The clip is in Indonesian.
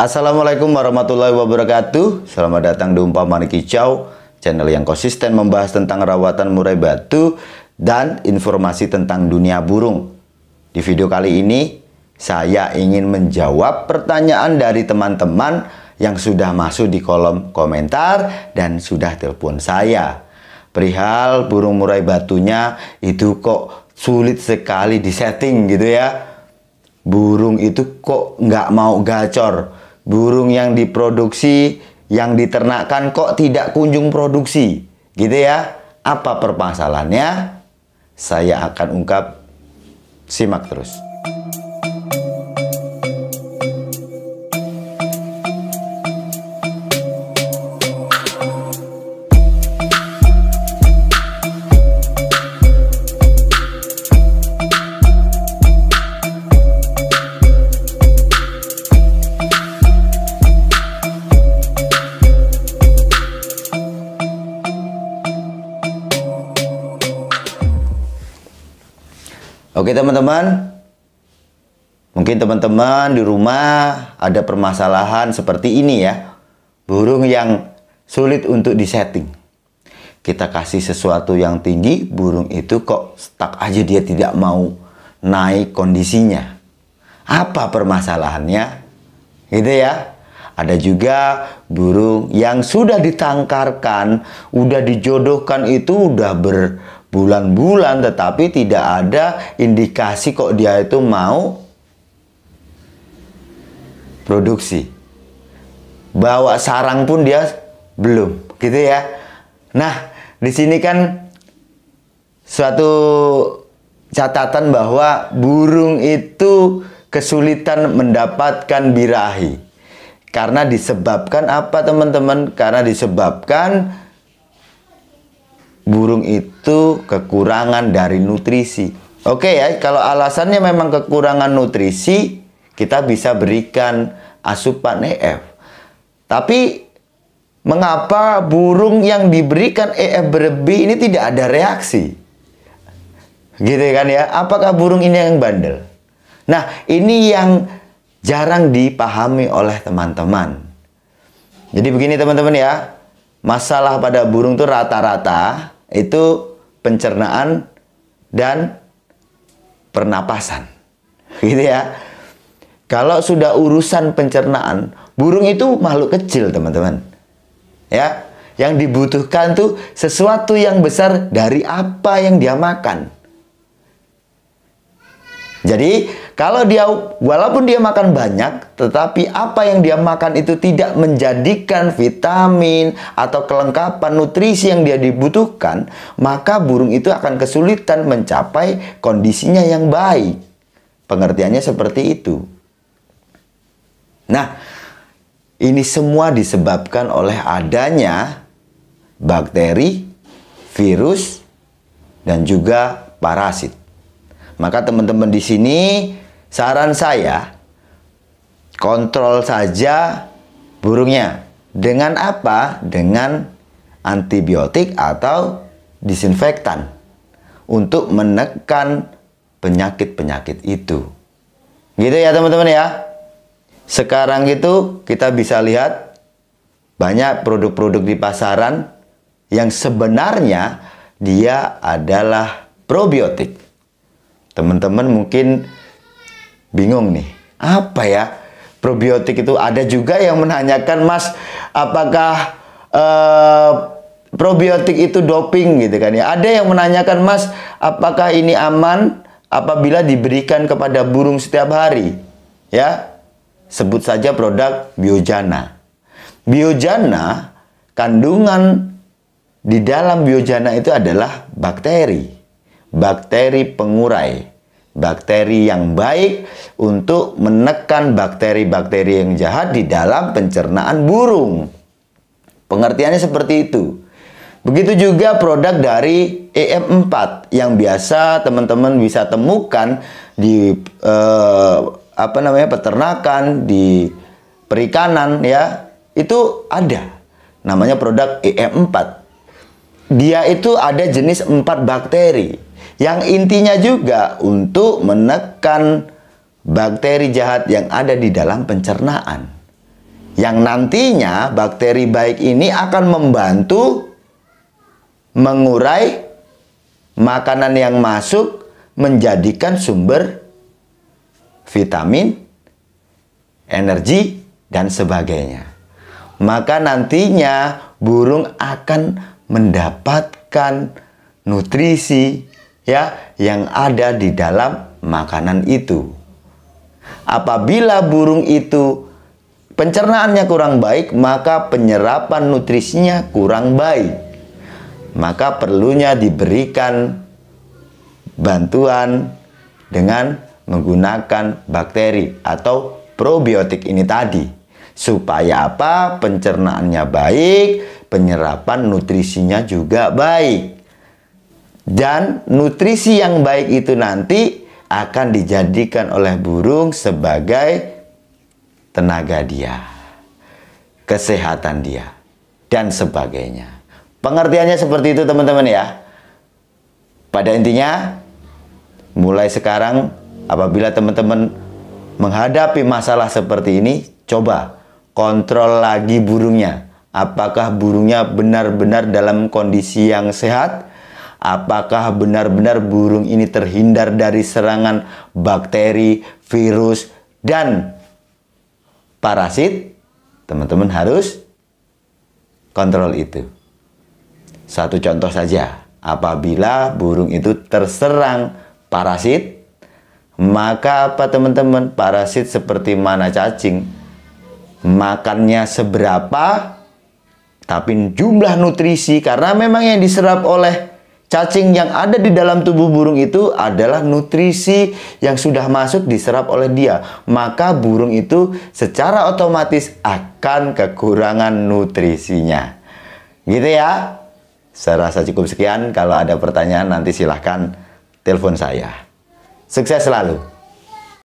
Assalamualaikum warahmatullahi wabarakatuh Selamat datang di Umpamani Kicau Channel yang konsisten membahas tentang rawatan murai batu Dan informasi tentang dunia burung Di video kali ini Saya ingin menjawab pertanyaan dari teman-teman Yang sudah masuk di kolom komentar Dan sudah telepon saya Perihal burung murai batunya itu kok sulit sekali disetting gitu ya Burung itu kok nggak mau gacor burung yang diproduksi, yang diternakkan kok tidak kunjung produksi. Gitu ya. Apa permasalahannya? Saya akan ungkap simak terus. Oke teman-teman, mungkin teman-teman di rumah ada permasalahan seperti ini ya. Burung yang sulit untuk disetting. Kita kasih sesuatu yang tinggi, burung itu kok stuck aja dia tidak mau naik kondisinya. Apa permasalahannya? Gitu ya. Ada juga burung yang sudah ditangkarkan, udah dijodohkan itu udah ber berbulan-bulan tetapi tidak ada indikasi kok dia itu mau produksi. Bawa sarang pun dia belum, gitu ya. Nah, di sini kan suatu catatan bahwa burung itu kesulitan mendapatkan birahi. Karena disebabkan apa teman-teman? Karena disebabkan burung itu itu kekurangan dari nutrisi. Oke ya, kalau alasannya memang kekurangan nutrisi, kita bisa berikan asupan EF. Tapi mengapa burung yang diberikan EF berlebih ini tidak ada reaksi? Gitu kan ya? Apakah burung ini yang bandel? Nah, ini yang jarang dipahami oleh teman-teman. Jadi begini teman-teman ya, masalah pada burung itu rata-rata itu pencernaan, dan pernapasan. Gitu ya. Kalau sudah urusan pencernaan, burung itu makhluk kecil, teman-teman. Ya, yang dibutuhkan tuh sesuatu yang besar dari apa yang dia makan. Jadi, kalau dia walaupun dia makan banyak, tetapi apa yang dia makan itu tidak menjadikan vitamin atau kelengkapan nutrisi yang dia dibutuhkan, maka burung itu akan kesulitan mencapai kondisinya yang baik. Pengertiannya seperti itu. Nah, ini semua disebabkan oleh adanya bakteri, virus, dan juga parasit. Maka teman-teman di sini saran saya kontrol saja burungnya. Dengan apa? Dengan antibiotik atau disinfektan untuk menekan penyakit-penyakit itu. Gitu ya teman-teman ya. Sekarang itu kita bisa lihat banyak produk-produk di pasaran yang sebenarnya dia adalah probiotik. Teman-teman mungkin bingung nih, apa ya probiotik itu? Ada juga yang menanyakan, Mas, apakah eh, probiotik itu doping gitu kan ya? Ada yang menanyakan, Mas, apakah ini aman apabila diberikan kepada burung setiap hari? Ya, sebut saja produk Biojana. Biojana, kandungan di dalam biojana itu adalah bakteri bakteri pengurai, bakteri yang baik untuk menekan bakteri-bakteri yang jahat di dalam pencernaan burung. Pengertiannya seperti itu. Begitu juga produk dari e EM4 yang biasa teman-teman bisa temukan di eh, apa namanya peternakan, di perikanan ya. Itu ada. Namanya produk e EM4. Dia itu ada jenis empat bakteri yang intinya juga untuk menekan bakteri jahat yang ada di dalam pencernaan. Yang nantinya bakteri baik ini akan membantu mengurai makanan yang masuk menjadikan sumber vitamin, energi, dan sebagainya. Maka nantinya burung akan mendapatkan nutrisi ya yang ada di dalam makanan itu. Apabila burung itu pencernaannya kurang baik, maka penyerapan nutrisinya kurang baik. Maka perlunya diberikan bantuan dengan menggunakan bakteri atau probiotik ini tadi. Supaya apa? Pencernaannya baik, penyerapan nutrisinya juga baik dan nutrisi yang baik itu nanti akan dijadikan oleh burung sebagai tenaga dia, kesehatan dia, dan sebagainya. Pengertiannya seperti itu teman-teman ya. Pada intinya, mulai sekarang apabila teman-teman menghadapi masalah seperti ini, coba kontrol lagi burungnya. Apakah burungnya benar-benar dalam kondisi yang sehat? apakah benar-benar burung ini terhindar dari serangan bakteri, virus, dan parasit, teman-teman harus kontrol itu. Satu contoh saja, apabila burung itu terserang parasit, maka apa teman-teman? Parasit seperti mana cacing. Makannya seberapa, tapi jumlah nutrisi karena memang yang diserap oleh Cacing yang ada di dalam tubuh burung itu adalah nutrisi yang sudah masuk diserap oleh dia. Maka burung itu secara otomatis akan kekurangan nutrisinya. Gitu ya. Saya rasa cukup sekian. Kalau ada pertanyaan nanti silahkan telepon saya. Sukses selalu.